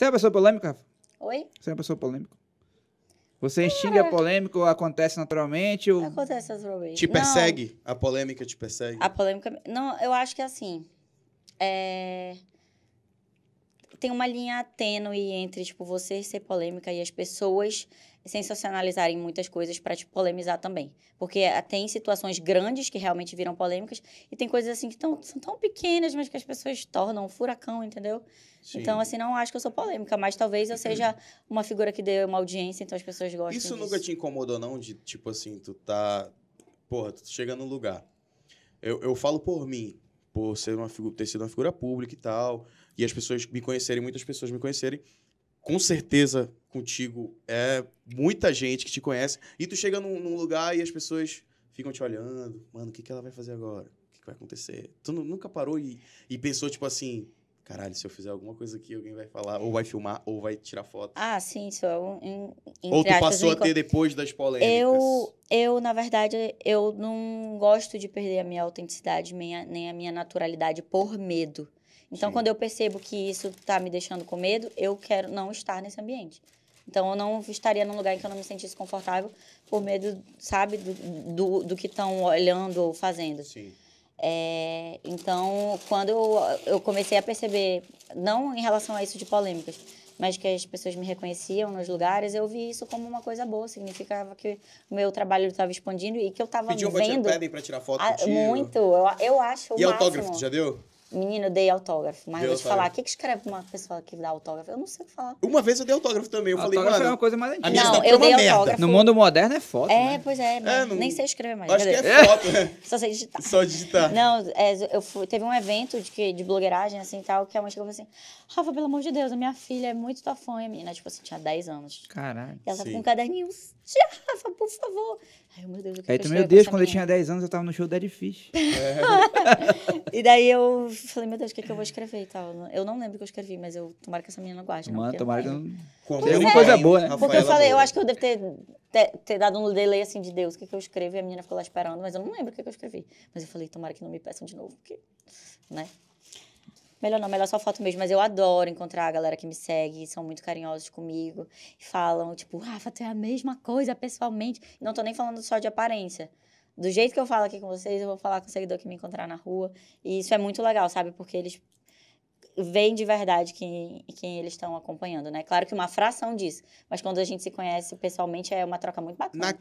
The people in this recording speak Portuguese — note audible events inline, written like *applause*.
Você é uma pessoa polêmica, Rafa? Oi? Você é uma pessoa polêmica? Você a polêmica polêmico, acontece naturalmente? Ou... Acontece naturalmente. Te persegue? Não. A polêmica te persegue? A polêmica. Não, eu acho que é assim. É tem uma linha tênue entre, tipo, você ser polêmica e as pessoas sensacionalizarem muitas coisas para te polemizar também. Porque eh, tem situações grandes que realmente viram polêmicas e tem coisas assim que tão, são tão pequenas, mas que as pessoas tornam um furacão, entendeu? Sim. Então, assim, não acho que eu sou polêmica, mas talvez eu seja uma figura que dê uma audiência, então as pessoas gostam. Isso disso. nunca te incomodou, não? De tipo assim, tu tá. Porra, tu chega no lugar. Eu, eu falo por mim por ser uma figura, ter sido uma figura pública e tal, e as pessoas me conhecerem, muitas pessoas me conhecerem, com certeza contigo é muita gente que te conhece, e tu chega num, num lugar e as pessoas ficam te olhando, mano, o que, que ela vai fazer agora? O que, que vai acontecer? Tu nunca parou e, e pensou, tipo assim, caralho, se eu fizer alguma coisa aqui, alguém vai falar, ou vai filmar, ou vai tirar foto. Ah, sim, é Um, um, ou tu passou a ter depois das polêmicas. Eu, eu, na verdade, eu não gosto de perder a minha autenticidade, nem a minha naturalidade por medo. Então, sim. quando eu percebo que isso tá me deixando com medo, eu quero não estar nesse ambiente. Então, eu não estaria num lugar em que eu não me sentisse confortável por medo, sabe, do, do, do que estão olhando ou fazendo. Sim. É, então, quando eu, eu comecei a perceber, não em relação a isso de polêmicas, mas que as pessoas me reconheciam nos lugares, eu vi isso como uma coisa boa. Significava que o meu trabalho estava expandindo e que eu estava vendo... Pediam pra tirar foto a, Muito. Eu, eu acho E máximo. autógrafo, já deu? Menina, eu dei autógrafo, mas eu vou te falar, o que, que escreve uma pessoa que dá autógrafo? Eu não sei o que falar. Uma vez eu dei autógrafo também, eu autógrafo falei, mano... é uma coisa mais antiga. não, eu é dei autógrafo. Merda. No mundo moderno é foto, É, né? pois é, é não... nem sei escrever mais. Acho que é foto, né? Só sei digitar. Só digitar. Não, é, eu fui, teve um evento de, que, de blogueiragem, assim, tal, que a mãe chegou e falou assim, Rafa, pelo amor de Deus, a minha filha é muito tua fã, menina, tipo assim, tinha 10 anos. Caralho. E ela tá com um caderninho Rafa, por favor. Ai, meu Deus, o que Aí também, meu Deus, quando minha? eu tinha 10 anos, eu tava no show Dead Fish. *laughs* É. e daí eu falei, meu Deus, o que, é que eu vou escrever e tal. Eu não lembro o que eu escrevi, mas eu tomara que essa menina goste. Né? Mano, tomara que não. Seria alguma é, coisa boa, né? Porque eu falei, boa. eu acho que eu devo ter, ter, ter, dado um delay assim de Deus, o que, é que eu escrevo? E a menina ficou lá esperando, mas eu não lembro o é que, eu escrevi. Mas eu falei, tomara que não me peçam de novo, porque. Né? Melhor não, melhor só foto mesmo. Mas eu adoro encontrar a galera que me segue, são muito carinhosos comigo. E falam, tipo, ah, Rafa, tu é a mesma coisa pessoalmente. Não tô nem falando só de aparência. Do jeito que eu falo aqui com vocês, eu vou falar com o seguidor que me encontrar na rua. E isso é muito legal, sabe? Porque eles veem de verdade quem, quem eles estão acompanhando, né? Claro que uma fração disso, mas quando a gente se conhece pessoalmente é uma troca muito bacana. Na...